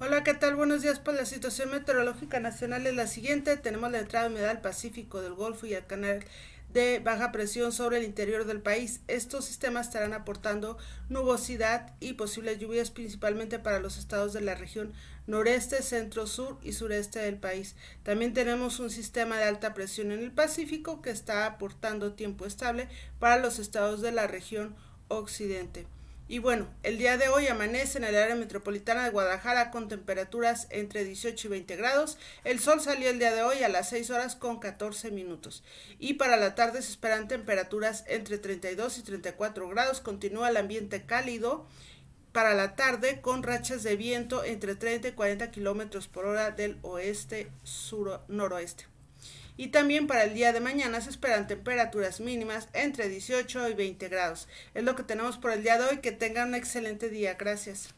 Hola, ¿qué tal? Buenos días. Pues la situación meteorológica nacional es la siguiente. Tenemos la entrada de humedad al Pacífico, del Golfo y al Canal de baja presión sobre el interior del país. Estos sistemas estarán aportando nubosidad y posibles lluvias principalmente para los estados de la región noreste, centro, sur y sureste del país. También tenemos un sistema de alta presión en el Pacífico que está aportando tiempo estable para los estados de la región occidente. Y bueno, el día de hoy amanece en el área metropolitana de Guadalajara con temperaturas entre 18 y 20 grados. El sol salió el día de hoy a las 6 horas con 14 minutos. Y para la tarde se esperan temperaturas entre 32 y 34 grados. Continúa el ambiente cálido para la tarde con rachas de viento entre 30 y 40 kilómetros por hora del oeste-noroeste y también para el día de mañana se esperan temperaturas mínimas entre 18 y 20 grados. Es lo que tenemos por el día de hoy. Que tengan un excelente día. Gracias.